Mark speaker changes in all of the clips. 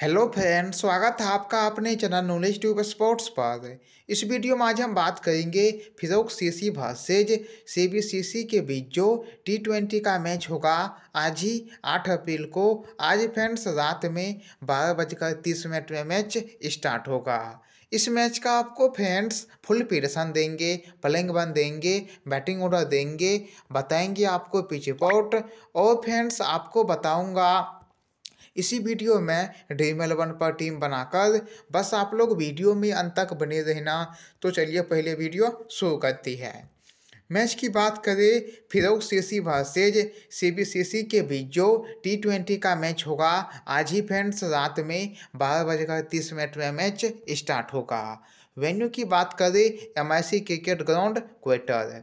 Speaker 1: hello friend स्वागत है आपका अपने चैनल नॉलेज ट्यूब स्पोर्ट्स पर इस वीडियो में आज हम बात करेंगे फिरोक सीसी वर्सेज सीबीसीसी के बीच जो टी ट्वेंटी का मैच होगा आज ही आठ अप्रैल को आज फ्रेंड्स रात में बारह बजकर तीस मिनट में मैच स्टार्ट होगा इस मैच का आपको फ्रेंड्स फुल पीरसन देंगे प्लेइंग बन देंगे बैटिंग ऑर्डर देंगे बताएंगे आपको पिच रिपोर्ट और फ्रेंड्स आपको बताऊंगा इसी वीडियो में ड्रीम एलेवन पर टीम बनाकर बस आप लोग वीडियो में अंत तक बने रहना तो चलिए पहले वीडियो शुरू करती है मैच की बात करें फिरोज सीसी वर्सेज सीबीसीसी के बीच जो टी ट्वेंटी का मैच होगा आज ही फ्रेंड्स रात में बारह बजकर तीस मिनट में मैच स्टार्ट होगा वेन्यू की बात करें एम क्रिकेट ग्राउंड क्वेटर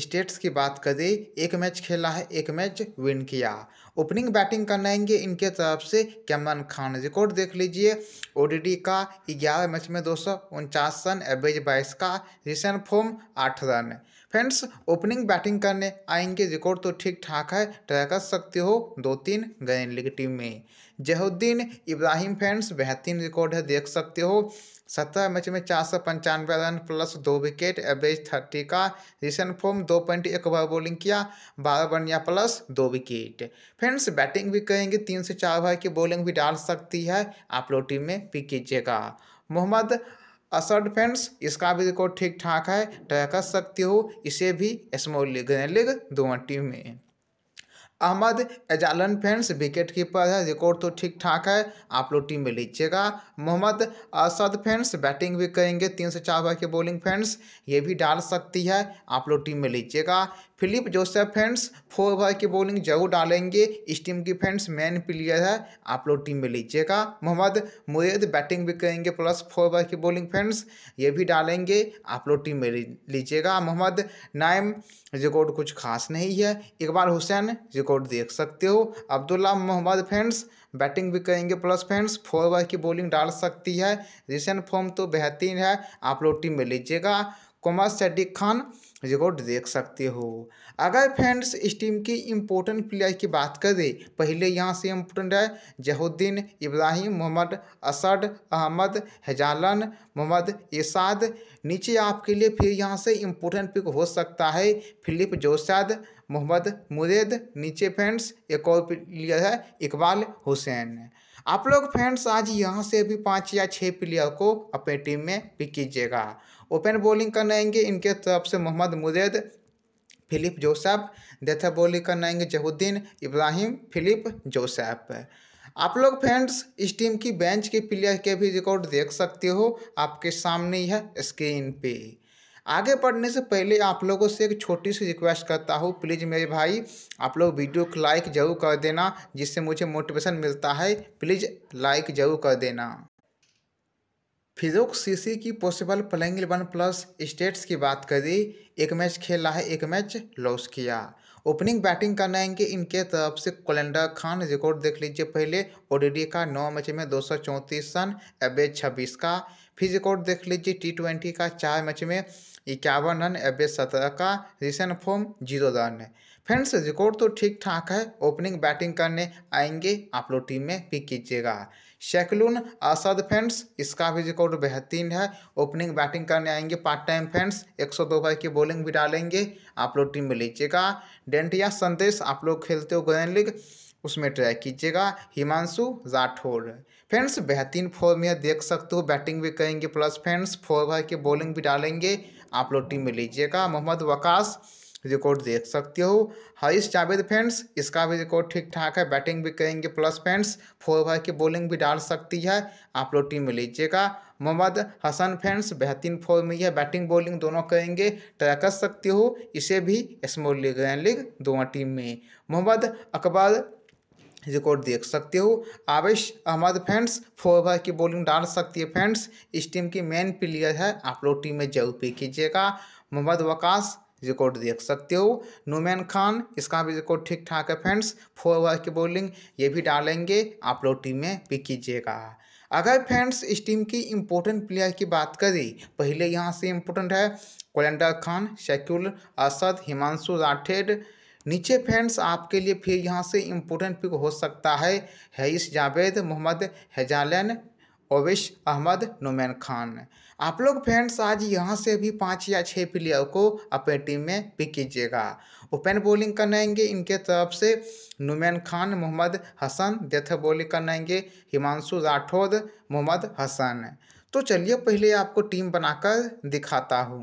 Speaker 1: स्टेट्स की बात करें एक मैच खेला है एक मैच विन किया ओपनिंग बैटिंग आएंगे इनके तरफ से कैमरन खान रिकॉर्ड देख लीजिए ओडीडी का 11 मैच में दो रन एवरेज बाईस का रिसेंट फॉर्म आठ रन फ्रेंड्स ओपनिंग बैटिंग करने आएंगे रिकॉर्ड तो ठीक ठाक है ट्राई कर सकते हो दो तीन गए लीग टीम में जहुद्दीन इब्राहिम फ्रेंड्स बेहतरीन रिकॉर्ड है देख सकते हो सत्रह मैच में चार सौ पंचानवे रन प्लस दो विकेट एवरेज थर्टी का रिसेंट फॉर्म दो पॉइंट एक ओवर बॉलिंग किया बारह बनिया प्लस दो विकेट फ्रेंड्स बैटिंग भी करेंगे तीन से चार ओवर की बॉलिंग भी डाल सकती है आप लोग टीम में पिक कीजिएगा मोहम्मद असर डिफेंस इसका भी रिकॉर्ड ठीक ठाक है ट्राई कर सकती हो इसे भी स्मॉल लीग लीग दो टीम में अहमद एजालन फैंस विकेट कीपर है रिकॉर्ड तो ठीक ठाक है आप लोग टीम में लीजिएगा मोहम्मद असद फैंस बैटिंग भी करेंगे तीन से चार बार के बॉलिंग फैंस ये भी डाल सकती है आप लोग टीम में लीजिएगा Philip Joseph friends four over की बॉलिंग जरूर डालेंगे इस टीम की फ्रेंड्स मेन प्लेयर है आप लोग टीम में लीजिएगा मोहम्मद मुयद बैटिंग भी करेंगे प्लस फोर ओवर की बॉलिंग फ्रेंड्स ये भी डालेंगे आप लोग टीम में लीजिएगा मोहम्मद नाइम रिकॉर्ड कुछ खास नहीं है इकबाल हुसैन रिकॉर्ड देख सकते हो अब्दुल्ला मोहम्मद फ्रेंड्स बैटिंग भी करेंगे प्लस फ्रेंड्स फोर ओवर की बॉलिंग डाल सकती है रिसेंट फॉर्म तो बेहतरीन है आप लोग टीम में लीजिएगा कोमर सैडिक खान रिकॉर्ड देख सकते हो अगर फ्रेंड्स इस टीम की इम्पोर्टेंट प्लेयर की बात करें पहले यहाँ से इम्पोर्टेंट है जहुद्दीन इब्राहिम मोहम्मद असद अहमद हजालन मोहम्मद इसाद नीचे आपके लिए फिर यहाँ से इम्पोर्टेंट पिक हो सकता है फिलिप जोसाद मोहम्मद मुरेद नीचे फ्रेंड्स एक और प्लेयर है इकबाल हुसैन आप लोग फ्रेंड्स आज यहाँ से भी पाँच या छः प्लेयर को अपने टीम में पिक कीजिएगा ओपन बॉलिंग करने आएंगे इनके तरफ से Mohammad Mujaid Philip Joseph death bowling करने आएंगे जहुद्दीन इब्राहिम फिलिप जोसेफ़ आप लोग फ्रेंड्स इस टीम की बेंच के प्लेयर के भी रिकॉर्ड देख सकते हो आपके सामने ही है स्क्रीन पे आगे बढ़ने से पहले आप लोगों से एक छोटी सी रिक्वेस्ट करता हूँ प्लीज़ मेरे भाई आप लोग वीडियो को लाइक ज़रूर कर देना जिससे मुझे मोटिवेशन मिलता है प्लीज़ लाइक ज़रूर कर देना फिजोक सीसी की possible playing eleven plus stats की बात करी एक मैच खेला है एक मैच लॉस किया ओपनिंग बैटिंग करने आएंगे इनके तरफ से कोलेंडर खान रिकॉर्ड देख लीजिए पहले ओडीडी का नौ मैच में दो सौ चौंतीस रन एवरेज छब्बीस का फिर रिकॉर्ड देख लीजिए टी ट्वेंटी का चार मैच में इक्यावन रन एवरेज सत्रह का रिसेंट फॉर्म जीरो रन है फ्रेंड्स रिकॉर्ड तो ठीक ठाक है ओपनिंग बैटिंग करने आएंगे आप लोग टीम में पिक कीजिएगा शैकलून असद फ्रेंड्स इसका भी रिकॉर्ड बेहतरीन है ओपनिंग बैटिंग करने आएंगे पार्ट टाइम फैंस 102 भाई की बॉलिंग भी डालेंगे आप लोग टीम में लीजिएगा डेंटिया संदेश आप लोग खेलते हो ग्रैन लीग उसमें ट्राई कीजिएगा हिमांशु राठौर फ्रेंड्स बेहतरीन फॉर्म है देख सकते हो बैटिंग भी करेंगे प्लस फ्रेंड्स फोर भाई की बॉलिंग भी डालेंगे आप लोग टीम में लीजिएगा मोहम्मद वकाश रिकॉर्ड देख सकते हो हरीश हाँ, जावेद फैंस इसका भी रिकॉर्ड ठीक ठाक है बैटिंग भी करेंगे प्लस फैंस फोर ओवर की बॉलिंग भी डाल सकती है आप लोग टीम में लीजिएगा मोहम्मद हसन फैंस बेहतरीन फॉर्म में है बैटिंग बॉलिंग दोनों करेंगे ट्राई कर सकते हो इसे भी स्मॉल लीग ग्रैंड लीग दोनों टीम में मोहम्मद अकबर रिकॉर्ड देख सकते हो Avesh Ahmad fans four over की बॉलिंग डाल सकती है फैंस इस टीम की मेन प्लेयर है आप लोग टीम में जरूर पे कीजिएगा मोहम्मद वकास रिकॉर्ड देख सकते हो नुमैन खान इसका भी रिकॉर्ड ठीक ठाक है फ्रेंड्स फोर ओवर की बॉलिंग ये भी डालेंगे आप लोग टीम में पिक कीजिएगा अगर फ्रेंड्स इस टीम की इम्पोर्टेंट प्लेयर की बात करें पहले यहाँ से इम्पोर्टेंट है कोलेंडर खान शैक्यूल असद हिमांशु राठेड नीचे फ्रेंड्स आपके लिए फिर यहाँ से इम्पोर्टेंट पिक हो सकता है हैस जावेद मोहम्मद हेजालन ओविश अहमद नुमैन खान आप लोग फ्रेंड्स आज यहाँ से भी पाँच या छः प्लेयर को अपने टीम में पिक कीजिएगा ओपन बॉलिंग करनाएंगे इनके तरफ से नुमैन खान मोहम्मद हसन डेथ बॉलिंग करनाएंगे हिमांशु राठौर मोहम्मद हसन तो चलिए पहले आपको टीम बनाकर दिखाता हूँ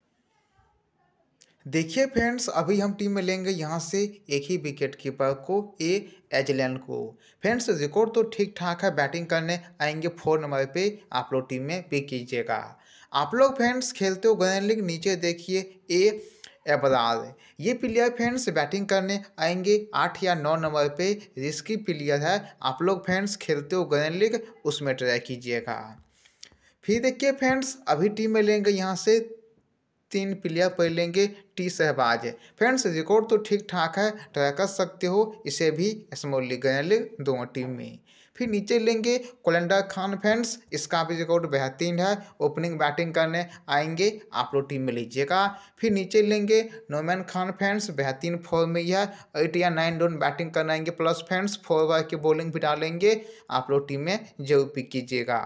Speaker 1: देखिए फ्रेंड्स अभी हम टीम में लेंगे यहाँ से एक ही विकेट कीपर को ए एजलैंड को फ्रेंड्स रिकॉर्ड तो ठीक ठाक है बैटिंग करने आएंगे फोर नंबर पे आप लोग टीम में पिक कीजिएगा आप लोग फ्रेंड्स खेलते हो ग्रैंड लीग नीचे देखिए ए एबराज ये प्लेयर फ्रेंड्स बैटिंग करने आएंगे आठ या नौ नंबर पे रिस्की प्लेयर है आप लोग फ्रेंड्स खेलते हो ग्रैंड लीग उसमें ट्राई कीजिएगा फिर देखिए फ्रेंड्स अभी टीम में लेंगे यहाँ से तीन प्लेयर लेंगे टी सहबाज है फ्रेंड्स रिकॉर्ड तो ठीक ठाक है ट्राई कर सकते हो इसे भी स्मॉल लीग लीग दोनों टीम में फिर नीचे लेंगे कोलेंडा खान फ्रेंड्स इसका भी रिकॉर्ड बेहतरीन है ओपनिंग बैटिंग करने आएंगे आप लोग टीम में लीजिएगा फिर नीचे लेंगे नोमैन खान फ्रेंड्स बेहतरीन फॉर्म में ही है एट या नाइन डोन बैटिंग करने आएंगे प्लस फ्रेंड्स फोर ओवर की बॉलिंग भी डालेंगे आप लोग टीम में जरूर पिक कीजिएगा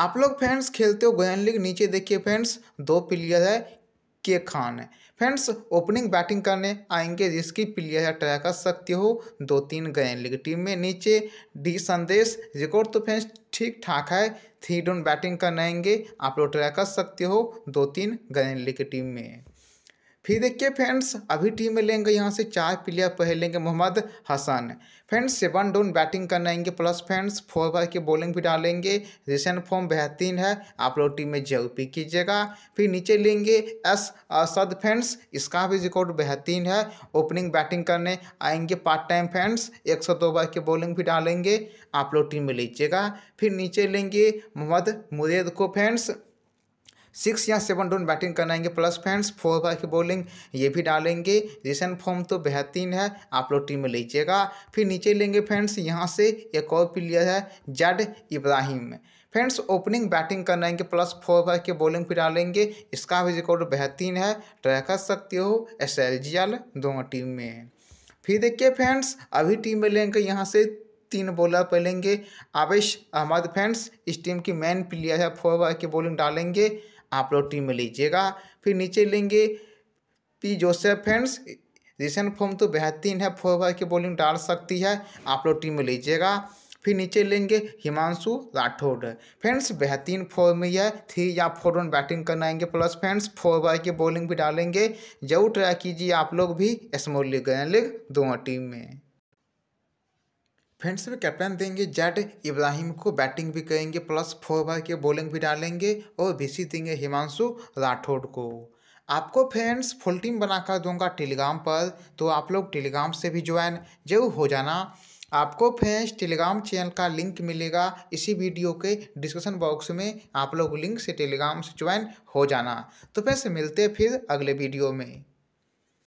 Speaker 1: आप लोग फ्रेंड्स खेलते हो गोयन लीग नीचे देखिए फ्रेंड्स दो प्लेयर है के खान है फ्रेंड्स ओपनिंग बैटिंग करने आएंगे जिसकी प्लेयर है ट्राई कर सकते हो दो तीन गयन लीग टीम में नीचे डी संदेश रिकॉर्ड तो फ्रेंड्स ठीक ठाक है थ्री डाउन बैटिंग करने आएंगे आप लोग ट्राई कर सकते हो दो तीन गयन लीग टीम में फिर देखिए फ्रेंड्स अभी टीम में लेंगे यहाँ से चार प्लेयर पहले लेंगे Mohammad Hasan friends seven down batting करने आएंगे प्लस फ्रेंड्स फोर बार की बॉलिंग भी डालेंगे रिसेंट फॉर्म बेहतरीन है आप लोग टीम में जरूर पिक कीजिएगा फिर नीचे लेंगे एस असद फ्रेंड्स इसका भी रिकॉर्ड बेहतरीन है ओपनिंग बैटिंग करने आएंगे पार्ट टाइम फ्रेंड्स एक सौ दो बार की बॉलिंग भी डालेंगे आप लोग टीम में लीजिएगा फिर नीचे लेंगे मोहम्मद मुरेद को फ्रेंड्स सिक्स या सेवन डाउन बैटिंग कराएंगे प्लस फैंस फोर ओवर की बॉलिंग ये भी डालेंगे रिसेंट फॉर्म तो बेहतरीन है आप लोग टीम में लीजिएगा फिर नीचे लेंगे फैंस यहाँ से एक और प्लेयर है जड इब्राहिम फ्रेंड्स ओपनिंग बैटिंग कर रहेंगे प्लस फोर ओवर की बॉलिंग भी डालेंगे इसका भी रिकॉर्ड बेहतरीन है ट्राई कर सकते हो एस दोनों टीम में फिर देखिए फ्रेंड्स अभी टीम में लेंगे यहाँ से तीन बॉलर पहलेंगे आवेश अहमद फ्रेंड्स इस टीम की मेन प्लेयर है फोर ओवर की बॉलिंग डालेंगे आप लोग टीम में लीजिएगा फिर नीचे लेंगे P Joseph friends recent form तो बेहतरीन है फोर ओवर की बॉलिंग डाल सकती है आप लोग टीम में लीजिएगा फिर नीचे लेंगे हिमांशु राठौड़ फ्रेंड्स बेहतरीन फॉर्म में है थ्री या फोर रन बैटिंग करना आएंगे प्लस फ्रेंड्स फोर ओवर की बॉलिंग भी डालेंगे जरूर ट्राई कीजिए आप लोग भी स्मॉल लीग गया लीग दोनों टीम में फ्रेंड्स में कैप्टन देंगे जैड इब्राहिम को बैटिंग भी करेंगे प्लस फोर बार के बॉलिंग भी डालेंगे और बीसी देंगे हिमांशु राठौड़ को आपको फ्रेंड्स फुल टीम बनाकर दूंगा टेलीग्राम पर तो आप लोग टेलीग्राम से भी ज्वाइन जरूर हो जाना आपको फ्रेंड्स टेलीग्राम चैनल का लिंक मिलेगा इसी वीडियो के डिस्क्रिप्शन बॉक्स में आप लोग लिंक से टेलीग्राम से ज्वाइन हो जाना तो फ्रेंड्स मिलते हैं फिर अगले वीडियो में